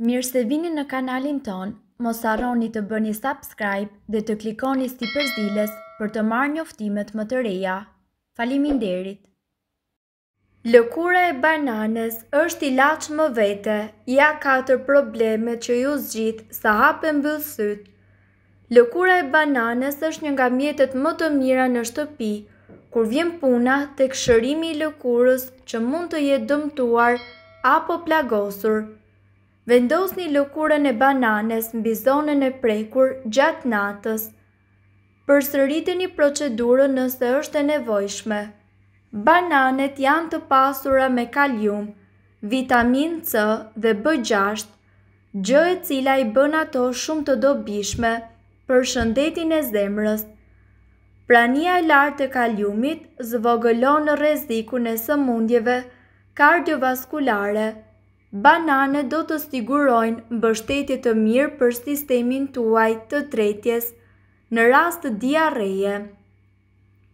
Mirë se vini në kanalin ton, mos arroni të bëni subscribe dhe të klikoni sti përzdiles për të marrë një më të reja. Falimin derit! Lëkura e bananës është i laqë më vete, ja katër të problemet që ju zgjitë sa hapën më vëllësyt. Lëkura e bananës është një nga mjetet më të mira në shtëpi, kur vjen puna të këshërimi i lëkurës që mund të jetë dëmtuar apo plagosur. Vendos një lukurën e bananes në bizonën e prekur gjatë natës, për një procedurën nëse është e nevojshme. Bananet janë të pasura me kalium, vitamin C dhe B6, gjë e cila i bën ato shumë të dobishme për shëndetin e zemrës. Prania e lartë të kaliumit zvogëlon në reziku në sëmundjeve kardiovaskulare, Banane do të sigurojnë mbështetje të mirë për sistemin tuaj të tretjes në rast të diarreje.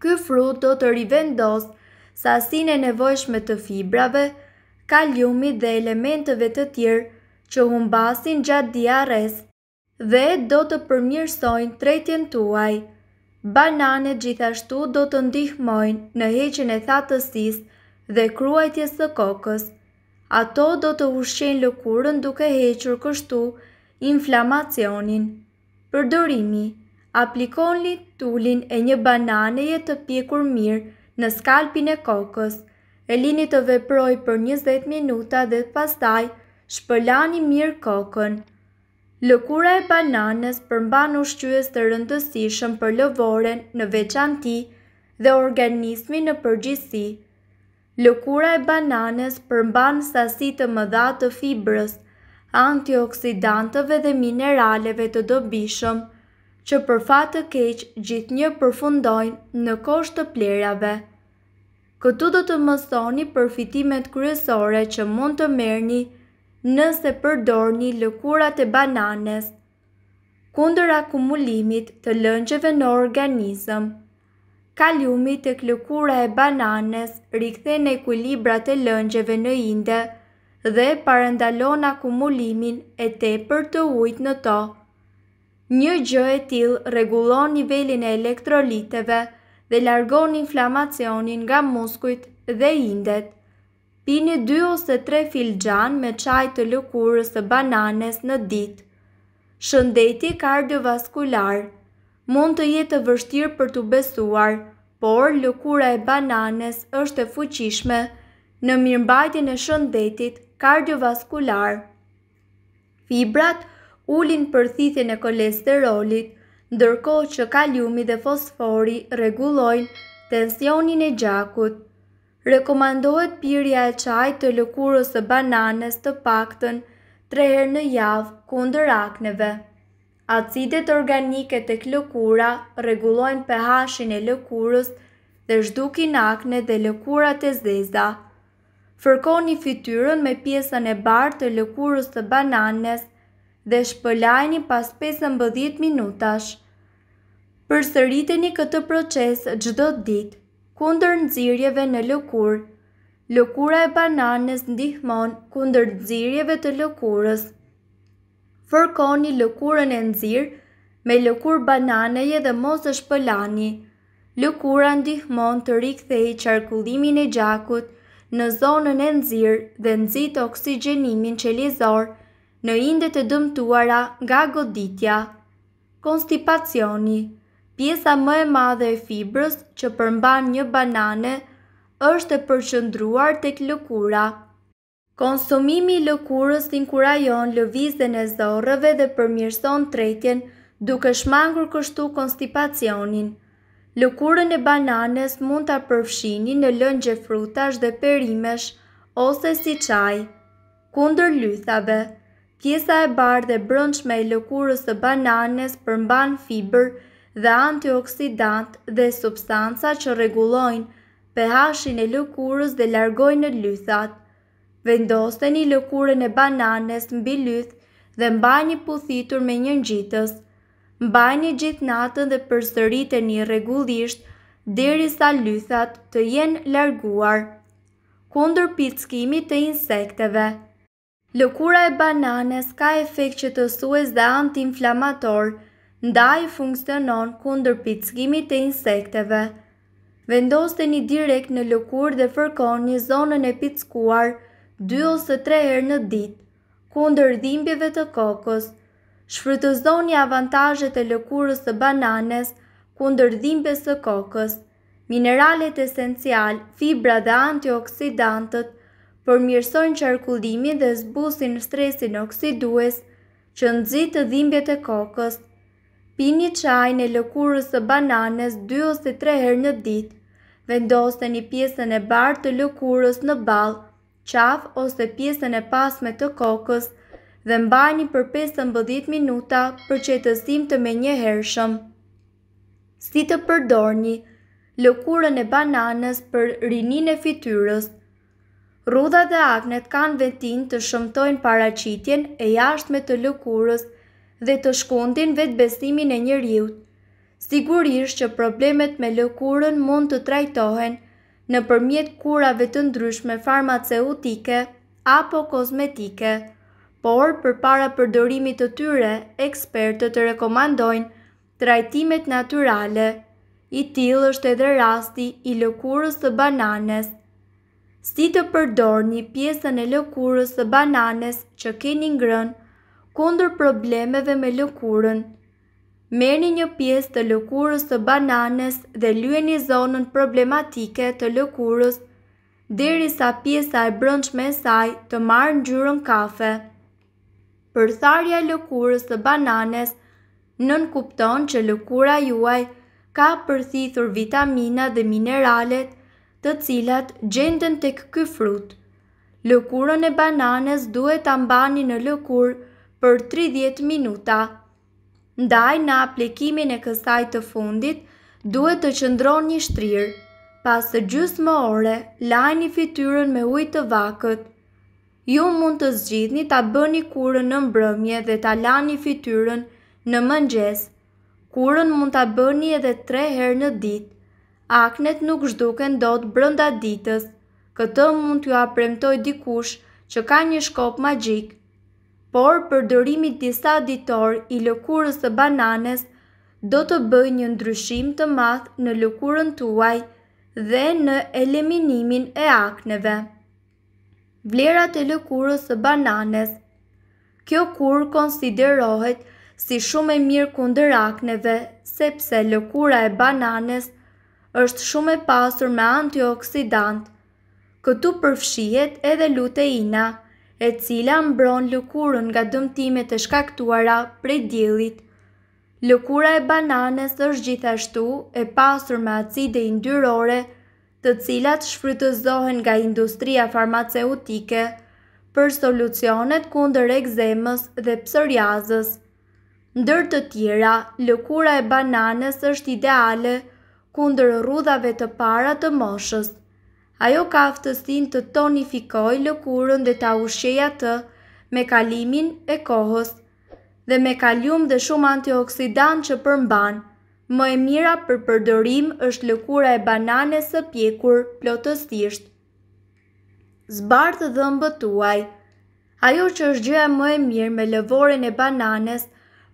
Ky frut do të rivendos sasinë sine nevojshme të fibrave, kaliumit dhe elementeve të tjerë që humbasin gjatë diarres dhe do të përmjërsojnë tretjen tuaj. Banane gjithashtu do të ndihmojnë në heqen e thatësis dhe kruajtjes të kokës. Ato do të ushqen lëkurën duke hequr kështu inflamacionin. Përdorimi, aplikon li e një bananeje të pjekur mirë në skalpin e kokës. E lini të veproj për 20 minuta dhe pastaj shpëllani mirë kokën. Lëkura e bananes përmban ushqyës të rëndësishëm për lëvoren në veçanti dhe organismi në përgjithësi. Lëkura e bananës përmban sasi të mëdha të fibrës, antioksidantëve dhe mineraleve të dobishëm, që për fatë të keqë gjithë një përfundojnë në kosht të plerave. Këtu do të mësoni përfitimet kryesore që mund të merni nëse përdorni lëkurat e bananes kundër akumulimit të lëngjeve në organizëm kaliumi të klukura e bananes rikëthe në ekulibrat e lëngjeve në indë dhe parëndalon akumulimin e te për të ujt në to. Një gjë e til regulon nivelin e elektroliteve dhe largon inflamacionin nga muskujt dhe indet. Pini 2 ose 3 filxhan me çaj të lëkurës të bananes në ditë. Shëndeti kardiovaskular mund të jetë të vështirë për të besuar, por lëkura e bananes është e fuqishme në mirëmbajtjen e shëndetit kardiovaskular. Fibrat ulin për e kolesterolit, ndërko që kaliumi dhe fosfori regulojnë tensionin e gjakut. Rekomandohet pirja e qaj të lëkurës e bananes të paktën 3 herë në javë kundër akneve acidet organike të klëkura regulojnë pëhashin e lëkurës dhe zhdukin akne dhe lëkurat e zeza. Fërkoni fityrën me pjesën e bartë të lëkurës të bananës dhe shpëlajni pas 15 minutash. Për sëriteni këtë proces gjdo dit, kunder nëzirjeve në lëkurë, Lëkura e bananës ndihmon kundër nxirjeve të lëkurës fërkoni lëkurën e nëzirë me lëkur bananeje dhe mos është pëlani. Lëkura ndihmon të rikëthej qarkullimin e gjakut në zonën e nëzirë dhe nëzit oksigenimin që lizorë në indet e dëmtuara nga goditja. Konstipacioni Pjesa më e madhe e fibrës që përmban një banane është e përshëndruar të këllukura. Konsumimi i lëkurës inkurajon lëvizjen e zorrrave dhe përmjërson tretjen duke shmangur kështu konstipacionin. Lëkurën e bananes mund ta përfshini në lëngje frutash dhe perimesh ose si çaj kundër lythave. Pjesa e bardhë e brumbshme e lëkurës së bananes përmban fibër dhe antioksidant dhe substanca që rregullojnë pH-in e lëkurës dhe largojnë lythat vendoste një lëkurën e bananes në bilyth dhe mba një puthitur me një njitës, mba një gjithë natën dhe e një regullisht dheri sa lythat të jenë larguar, kundër pizkimit të insekteve. Lëkura e bananes ka efekt që të sues dhe anti-inflamator, nda i funksionon kundër pizkimit të insekteve. Vendoste një direkt në lëkur dhe fërkon një zonën e pizkuar, 2 ose 3 herë në ditë, kundër dhimbjeve të kokës, shfrytëzoni avantajet e lëkurës të bananes, kundër dhimbjes të kokës, mineralet esencial, fibra dhe antioksidantët, përmirësojnë qarkullimin dhe zbusin stresin oksidues, që nëzit të dhimbjet e kokës, pini qaj në lëkurës të bananes 2 ose 3 herë në ditë, vendoste një pjesën e bartë të lëkurës në balë, qaf ose pjesën e pasme të kokës dhe mbajni për 15 minuta për qetësim të me një hershëm. Si të përdorni, lëkurën e bananës për rinin e fityrës. Rudha dhe aknet kanë vetin të shëmtojnë paracitjen e me të lëkurës dhe të shkundin vetë besimin e njëriut. Sigurisht që problemet me lëkurën mund të trajtohen – në përmjet kurave të ndryshme farmaceutike apo kozmetike, por për para përdorimit të tyre, ekspertët të rekomandojnë trajtimet naturale, i tilë është edhe rasti i lëkurës të bananes. Si të përdor një pjesën e lëkurës të bananes që keni ngrën kundër problemeve me lëkurën, Merni një pjesë të lëkurës të bananës dhe lueni zonën problematike të lëkurës, dheri sa pjesa e brëndshme e saj të marë në gjurën kafe. Për tharja lëkurës të bananës, nën kupton që lëkura juaj ka përthithur vitamina dhe mineralet të cilat gjenden të këky frut. Lëkurën e bananës duhet të ambani në lëkurë për 30 minuta. Ndaj në aplikimin e kësaj të fundit, duhet të qëndron një shtrirë. Pas të gjusë më ore, lajni fityrën me ujtë të vakët. Ju mund të zgjithni të bëni kurën në mbrëmje dhe të lani fityrën në mëngjes. Kurën mund të bëni edhe tre herë në dit. Aknet nuk zhduken do të brënda ditës. Këtë mund të apremtoj dikush që ka një shkop magjik por për dërimit disa ditor i lëkurës të bananes do të bëj një ndryshim të math në lëkurën tuaj dhe në eliminimin e akneve. Vlerat e lëkurës të bananes Kjo kur konsiderohet si shumë e mirë kunder akneve, sepse lëkura e bananes është shumë e pasur me antioksidant. Këtu përfshihet edhe luteina, e cila mbron lëkurën nga dëmtimet e shkaktuara prej djelit. Lëkura e bananës është gjithashtu e pasur me acide indyrore të cilat shfrytëzohen nga industria farmaceutike për solucionet kunder egzemës dhe psoriazës. Ndër të tjera, lëkura e bananës është ideale kunder rrudhave të para të moshës ajo ka aftësin të tonifikoj lëkurën dhe ta usheja të me kalimin e kohës dhe me kalium dhe shumë antioksidan që përmban. Më e mira për përdorim është lëkura e banane së pjekur plotësisht. Zbarë të tuaj Ajo që është gjëja më e mirë me lëvorin e bananes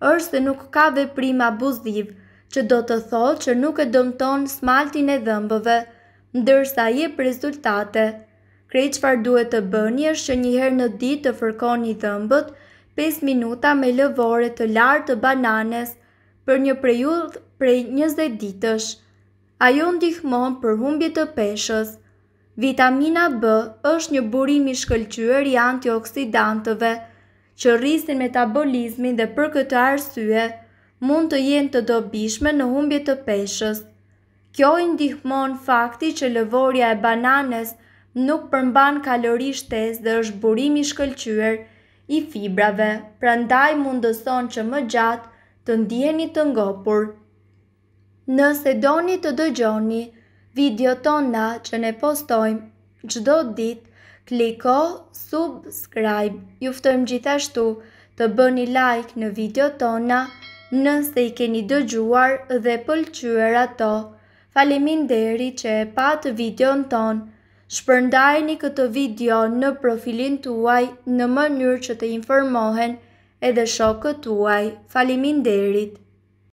është se nuk ka veprim abusiv që do të thotë që nuk e dëmton smaltin e dhëmbëve ndërsa jep rezultate. Krej duhet të bëni është që njëherë në ditë të fërkoni dhëmbët 5 minuta me lëvore të lartë të bananes për një prejudh prej 20 ditësh. Ajo ndihmon për humbje të peshës. Vitamina B është një burim i shkëlqyer i antioksidantëve që rrisin metabolizmin dhe për këtë arsye mund të jenë të dobishme në humbje të peshës. Kjo i ndihmon fakti që lëvorja e bananës nuk përmban kalori shtes dhe është burimi shkëllqyër i fibrave, pra ndaj mundëson që më gjatë të ndjeni të ngopur. Nëse doni të dëgjoni, video tona që ne postojmë gjdo dit, kliko subscribe, juftojmë gjithashtu të bëni like në video tona nëse i keni dëgjuar dhe pëlqyër ato. Falimin deri që e patë video në tonë. Shpërndajni këtë video në profilin tuaj në mënyrë që të informohen edhe shokët tuaj. Falimin derit.